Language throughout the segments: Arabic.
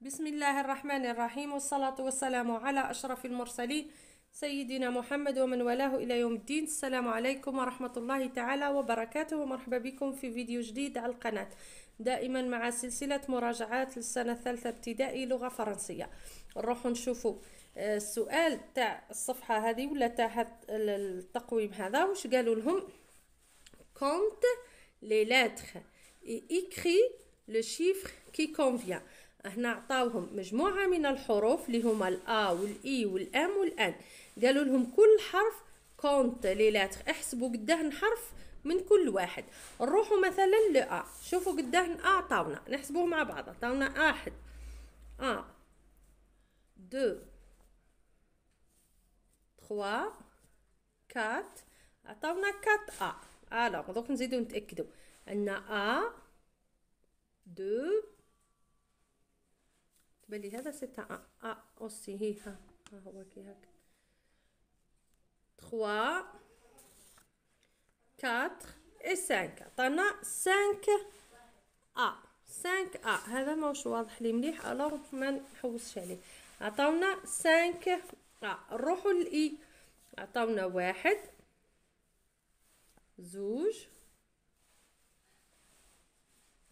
بسم الله الرحمن الرحيم والصلاة والسلام على أشرف المرسلين سيدنا محمد ومن والاه إلى يوم الدين السلام عليكم ورحمة الله تعالى وبركاته ومرحبا بكم في فيديو جديد على القناة دائما مع سلسلة مراجعات للسنة الثالثة ابتدائي لغة فرنسية نروح نشوفوا آه، السؤال تاع الصفحة هذه ولا تاع التقويم هذا وش قالوا لهم كونت لي لاتر اي اكري لو شيفر كي convient هنا عطاوهم مجموعه من الحروف اللي هما الا والاي e والام والان قالوا لهم كل حرف كونت لي لاتر احسبوا قداه حرف من كل واحد نروحوا مثلا لأ ا شوفوا قداه ا عطاونا نحسبوه مع بعض عطاونا أحد ا دو تخوا كات عطاونا كات آه، ا الوغ دوك نزيدو نتاكدو عندنا ا دو بلي هذا ستة أ أ أوسي هي ها ها هو كي هاك 3 4 إي 5 عطانا 5 أ 5 أ هذا ماهوش واضح لي مليح ألوغ نحوسش عليه عطاونا 5 أ نروحو للاي عطاونا واحد زوج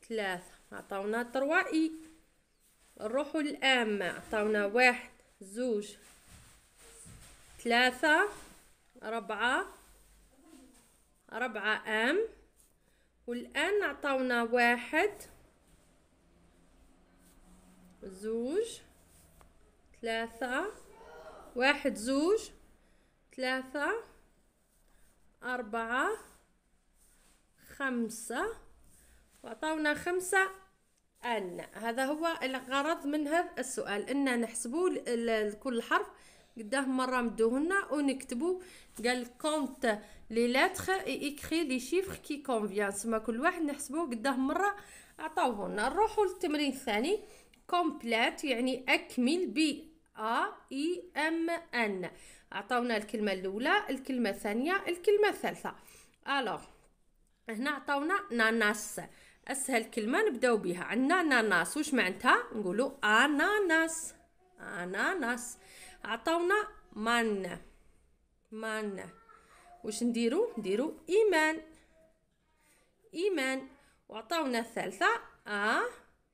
ثلاثة عطاونا تروا إي نروحوا للآمة عطاونا واحد زوج ثلاثة ربعة ربعة أم والآن عطاونا واحد زوج ثلاثة واحد زوج ثلاثة أربعة خمسة وعطاونا خمسة أن هذا هو الغرض من هذا السؤال أن نحسبوا كل حرف قداه مرة مدوهن ونكتبوا قال كونت لي اي إكخي لي شيفر كي كونفيان سما كل واحد نحسبوه قداه مرة عطاوه لنا نروحوا للتمرين الثاني كومبليت يعني أكمل ب أ إي أم أن عطاونا الكلمة الأولى الكلمة الثانية الكلمة الثالثة ألوغ هنا عطاونا ناناس اسهل كلمه نبداو بها عندنا اناناس واش معناتها نقولوا اناناس اناناس عطاونا مان مان واش نديرو نديرو ايمان ايمان وعطاونا الثالثه ا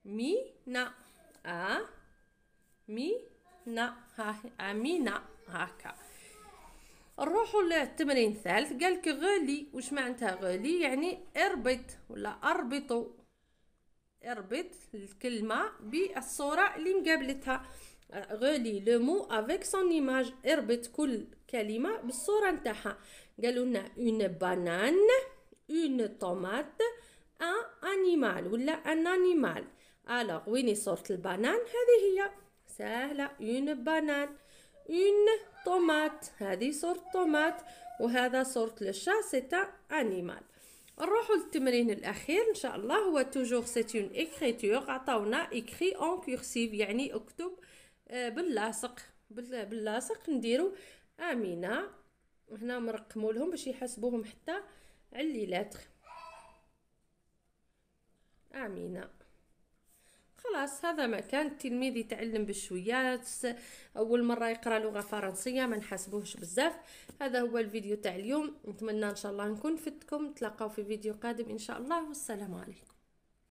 مينا ا مينا ها امينا هكا نروحوا للتمرين الثالث قالك غلي واش معناتها غلي يعني اربط ولا اربطوا اربط الكلمه بالصوره اللي مقابلتها غلي لو مو افيك سون ايماج اربط كل كلمه بالصوره نتاعها قالوا لنا اون بانان اون طوماط ان انيمال ولا ان انيمال الوغ وين صوره البانان هذه هي سهله اون بانان إن طومات هذه صورة طومات وهذا صورة للشا سي ان انيمال نروحو للتمرين الاخير ان شاء الله هو توجور سي اون اكريتور عطاونا اكري اون كورسيف يعني اكتب آه، باللاصق باللاصق نديرو امينه هنا مرقموا لهم باش يحسبوهم حتى على لي لاتر امينه خلاص هذا مكان التلميذ يتعلم بالشويات اول مره يقرا لغه فرنسيه ما نحاسبوهش بزاف هذا هو الفيديو تاع اليوم نتمنى ان شاء الله نكون فدتكم نتلاقاو في فيديو قادم ان شاء الله والسلام عليكم